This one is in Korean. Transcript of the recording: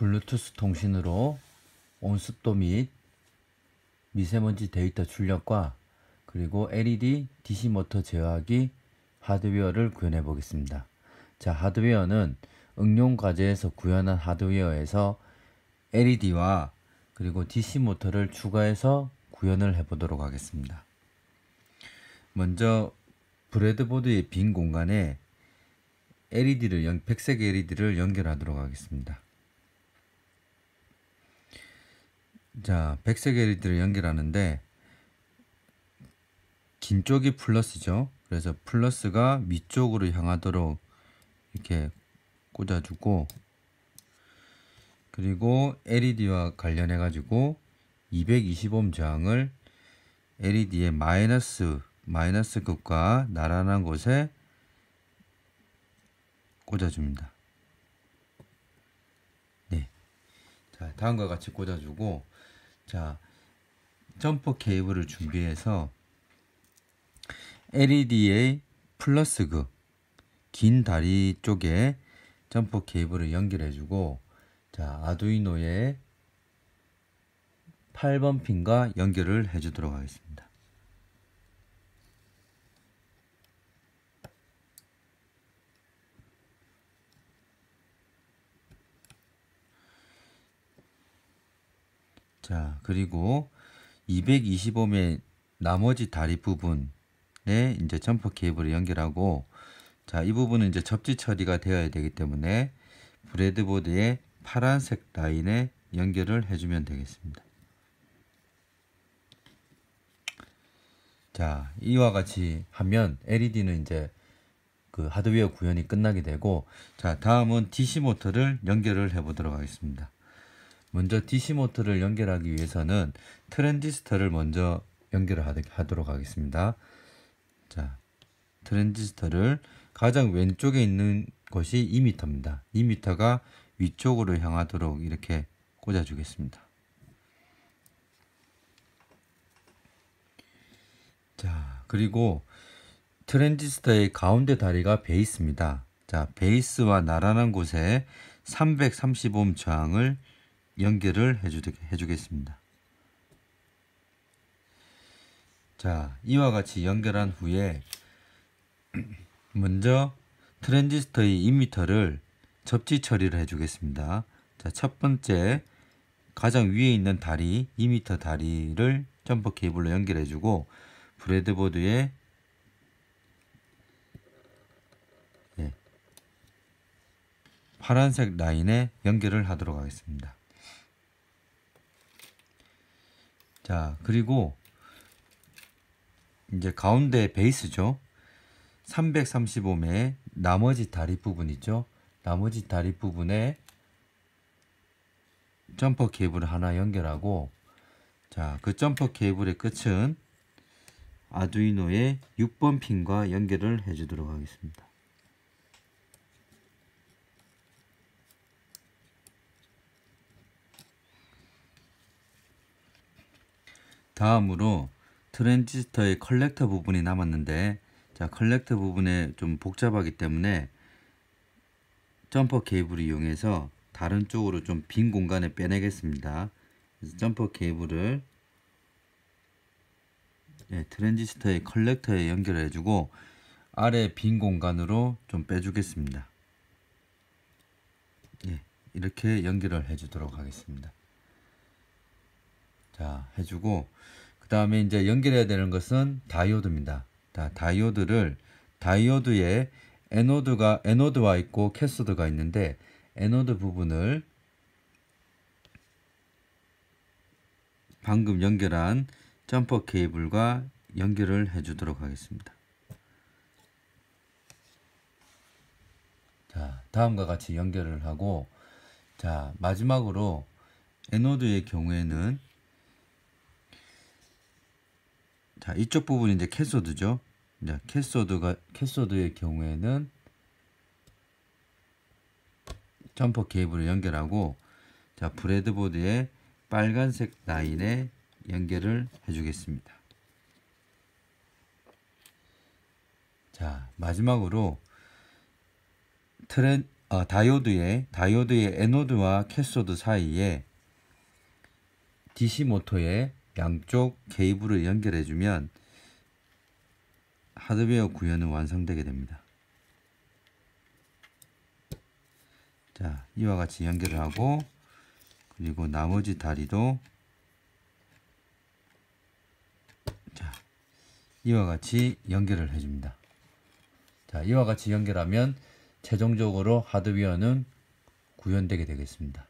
블루투스 통신으로 온습도 및 미세먼지 데이터 출력과 그리고 LED DC 모터 제어하기 하드웨어를 구현해 보겠습니다. 자, 하드웨어는 응용 과제에서 구현한 하드웨어에서 LED와 그리고 DC 모터를 추가해서 구현을 해 보도록 하겠습니다. 먼저 브레드보드의 빈 공간에 LED를 100색 LED를 연결하도록 하겠습니다. 자, 백색 LED를 연결하는데 긴 쪽이 플러스죠. 그래서 플러스가 위쪽으로 향하도록 이렇게 꽂아주고 그리고 LED와 관련해 가지고 220옴 저항을 LED의 마이너스 마이너스 극과 나란한 곳에 꽂아줍니다. 다음과 같이 꽂아주고 자 점퍼 케이블을 준비해서 LED의 플러스 극긴 그 다리 쪽에 점퍼 케이블을 연결해주고 자 아두이노의 8번 핀과 연결을 해주도록 하겠습니다. 자, 그리고 225의 나머지 다리 부분에 이제 점퍼 케이블을 연결하고 자, 이 부분은 이제 접지 처리가 되어야 되기 때문에 브레드보드에 파란색 라인에 연결을 해주면 되겠습니다. 자, 이와 같이 하면 LED는 이제 그 하드웨어 구현이 끝나게 되고 자, 다음은 DC 모터를 연결을 해 보도록 하겠습니다. 먼저 DC 모터를 연결하기 위해서는 트랜지스터를 먼저 연결 하도록 하겠습니다. 자, 트랜지스터를 가장 왼쪽에 있는 것이 2m입니다. 2m가 위쪽으로 향하도록 이렇게 꽂아주겠습니다. 자, 그리고 트랜지스터의 가운데 다리가 베이스입니다. 자, 베이스와 나란한 곳에 335옴 저항을 연결을 해주, 해주겠습니다. 자, 이와 같이 연결한 후에 먼저 트랜지스터의 이미터를 접지 처리를 해주겠습니다. 자, 첫 번째 가장 위에 있는 다리, 2m 다리를 점퍼 케이블로 연결해주고 브레드보드에 예, 파란색 라인에 연결을 하도록 하겠습니다. 자 그리고 이제 가운데 베이스죠 335매 나머지 다리 부분 있죠 나머지 다리 부분에 점퍼 케이블 하나 연결하고 자그 점퍼 케이블의 끝은 아두이노의 6번 핀과 연결을 해 주도록 하겠습니다 다음으로 트랜지스터의 컬렉터 부분이 남았는데 자 컬렉터 부분에 좀 복잡하기 때문에 점퍼 케이블을 이용해서 다른 쪽으로 좀 빈 공간에 빼내겠습니다. 그래서 점퍼 케이블을 예, 트랜지스터의 컬렉터에 연결해주고 아래 빈 공간으로 좀 빼주겠습니다. 예, 이렇게 연결을 해주도록 하겠습니다. 자 해주고 그 다음에 이제 연결해야 되는 것은 다이오드입니다. 자, 다이오드를 다이오드에 에노드가 에노드와 있고 캐소드가 있는데 에노드 부분을 방금 연결한 점퍼 케이블과 연결을 해 주도록 하겠습니다. 자, 다음과 같이 연결을 하고 자, 마지막으로 에노드의 경우에는 자, 이쪽 부분이 이제 캐소드죠. 이제 캐소드가 캐소드의 경우에는 점퍼 케이블을 연결하고 자, 브레드보드에 빨간색 라인에 연결을 해주겠습니다. 자, 마지막으로 트렌 아, 다이오드의 다이오드의 에노드와 캐소드 사이에 DC 모터의 양쪽 케이블을 연결해주면 하드웨어 구현은 완성되게 됩니다. 자, 이와 같이 연결을 하고 그리고 나머지 다리도 자, 이와 같이 연결을 해줍니다. 자, 이와 같이 연결하면 최종적으로 하드웨어는 구현되게 되겠습니다.